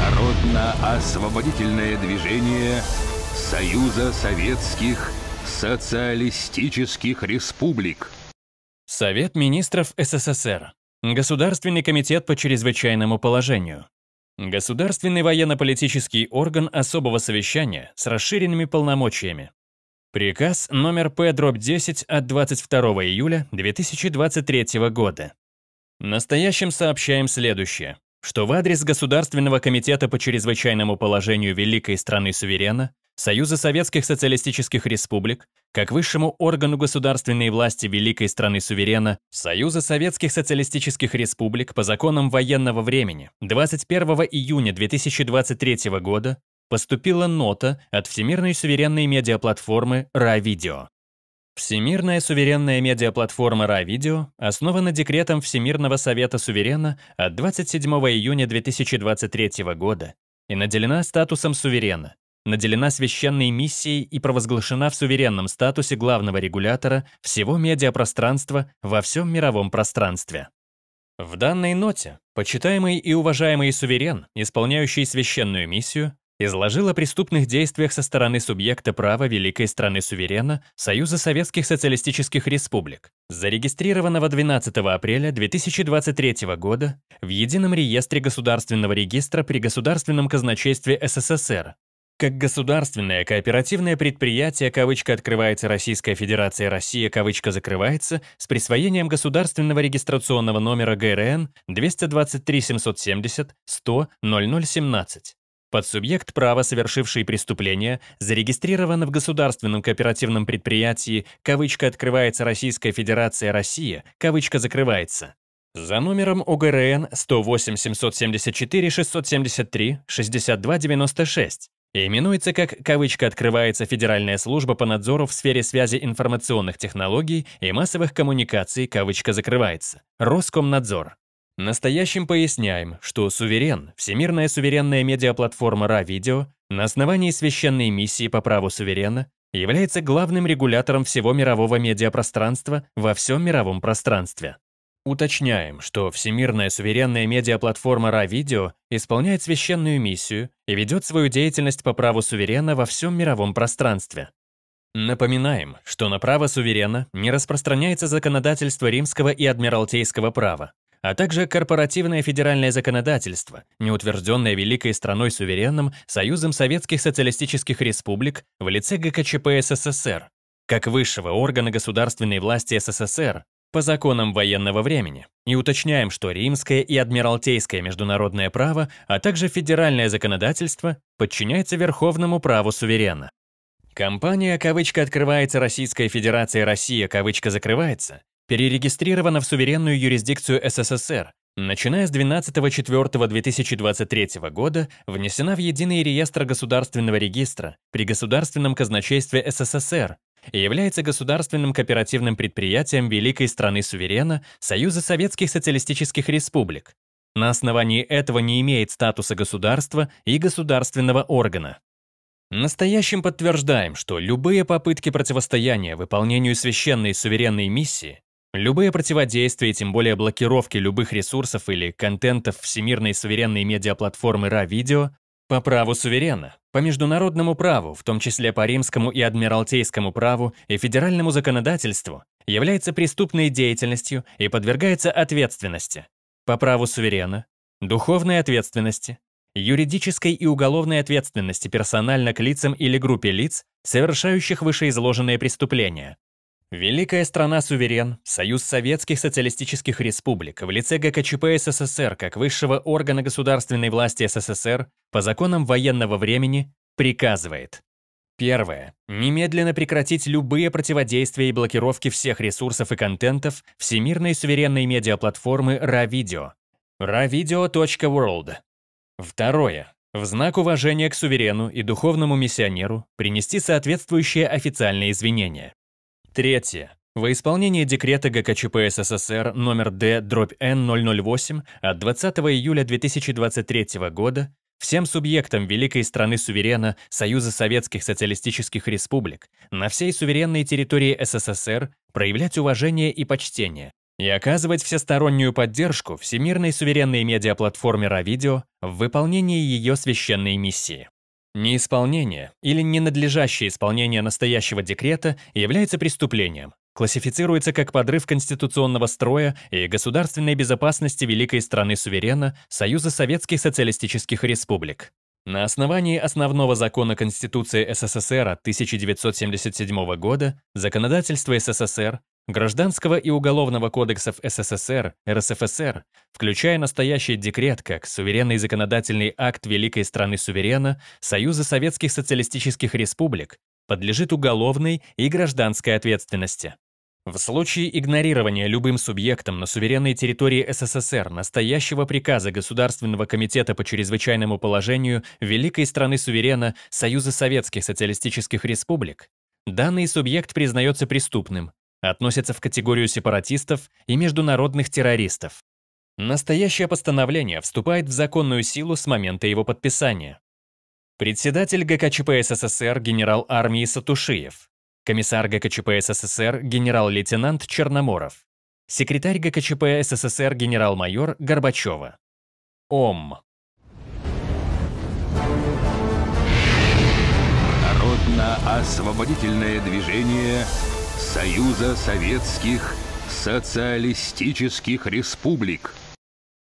Народно-освободительное движение Союза Советских Социалистических Республик. Совет министров СССР. Государственный комитет по чрезвычайному положению. Государственный военно-политический орган особого совещания с расширенными полномочиями. Приказ номер П-10 от 22 июля 2023 года. Настоящим сообщаем следующее, что в адрес Государственного комитета по чрезвычайному положению Великой страны суверена Союза Советских Социалистических Республик, как высшему органу государственной власти Великой страны суверена, Союза Советских Социалистических Республик по законам военного времени 21 июня 2023 года поступила нота от Всемирной суверенной медиаплатформы РА-Видео. Всемирная суверенная медиаплатформа РА-Видео основана декретом Всемирного совета суверена от 27 июня 2023 года и наделена статусом суверена, наделена священной миссией и провозглашена в суверенном статусе главного регулятора всего медиапространства во всем мировом пространстве. В данной ноте почитаемый и уважаемый суверен, исполняющий священную миссию, изложил о преступных действиях со стороны субъекта права Великой страны-суверена Союза Советских Социалистических Республик, зарегистрированного 12 апреля 2023 года в Едином реестре Государственного регистра при Государственном казначействе СССР. Как государственное кооперативное предприятие, кавычка открывается Российская Федерация Россия, кавычка закрывается, с присвоением государственного регистрационного номера ГРН 223 770 100 0017. Подсубъект права, совершивший преступление, зарегистрирован в государственном кооперативном предприятии, кавычка открывается Российская Федерация Россия, кавычка закрывается. За номером ОГРН 108 774 673 6296. и именуется как кавычка открывается Федеральная служба по надзору в сфере связи информационных технологий и массовых коммуникаций кавычка закрывается Роскомнадзор. Настоящим поясняем, что «Суверен» – всемирная суверенная медиаплатформа РА-Видео на основании священной миссии по праву суверена является главным регулятором всего мирового медиапространства во всем мировом пространстве. Уточняем, что всемирная суверенная медиаплатформа РА-Видео исполняет священную миссию и ведет свою деятельность по праву суверена во всем мировом пространстве. Напоминаем, что на право суверена не распространяется законодательство римского и адмиралтейского права, а также корпоративное федеральное законодательство, неутвержденное великой страной-суверенным Союзом Советских Социалистических Республик в лице ГКЧП СССР, как высшего органа государственной власти СССР по законам военного времени. И уточняем, что римское и адмиралтейское международное право, а также федеральное законодательство подчиняется верховному праву суверена. Компания, кавычка, открывается Российской Федерации «Россия», кавычка, закрывается, перерегистрирована в суверенную юрисдикцию СССР, начиная с 12.04.2023 года внесена в Единый реестр Государственного регистра при Государственном казначействе СССР и является государственным кооперативным предприятием великой страны-суверена Союза Советских Социалистических Республик. На основании этого не имеет статуса государства и государственного органа. Настоящим подтверждаем, что любые попытки противостояния выполнению священной суверенной миссии Любые противодействия, тем более блокировки любых ресурсов или контентов всемирной суверенной медиаплатформы РА-Видео по праву суверена, по международному праву, в том числе по римскому и адмиралтейскому праву и федеральному законодательству, является преступной деятельностью и подвергается ответственности. По праву суверена, духовной ответственности, юридической и уголовной ответственности персонально к лицам или группе лиц, совершающих вышеизложенные преступления, Великая страна-суверен, Союз Советских Социалистических Республик в лице ГКЧП СССР как высшего органа государственной власти СССР по законам военного времени приказывает. Первое. Немедленно прекратить любые противодействия и блокировки всех ресурсов и контентов всемирной суверенной медиаплатформы RaVideo. ravideo.world. Второе. В знак уважения к суверену и духовному миссионеру принести соответствующие официальные извинения. Третье. Во исполнение декрета ГКЧП СССР номер Д-Н008 от 20 июля 2023 года всем субъектам великой страны-суверена Союза Советских Социалистических Республик на всей суверенной территории СССР проявлять уважение и почтение и оказывать всестороннюю поддержку всемирной суверенной медиаплатформе «Равидео» в выполнении ее священной миссии. Неисполнение или ненадлежащее исполнение настоящего декрета является преступлением, классифицируется как подрыв конституционного строя и государственной безопасности великой страны-суверена Союза Советских Социалистических Республик. На основании основного закона Конституции СССР от 1977 года, законодательства СССР, Гражданского и Уголовного кодексов СССР, РСФСР, включая настоящий декрет как суверенный законодательный акт великой страны суверена Союза Советских Социалистических Республик, подлежит уголовной и гражданской ответственности. В случае игнорирования любым субъектом на суверенной территории СССР настоящего приказа Государственного комитета по чрезвычайному положению великой страны суверена Союза Советских Социалистических Республик, данный субъект признается преступным относятся в категорию сепаратистов и международных террористов. Настоящее постановление вступает в законную силу с момента его подписания. Председатель ГКЧП СССР генерал армии Сатушиев, комиссар ГКЧП СССР генерал-лейтенант Черноморов, секретарь ГКЧП СССР генерал-майор Горбачева. ОМ. Народно-освободительное движение Союза Советских Социалистических Республик –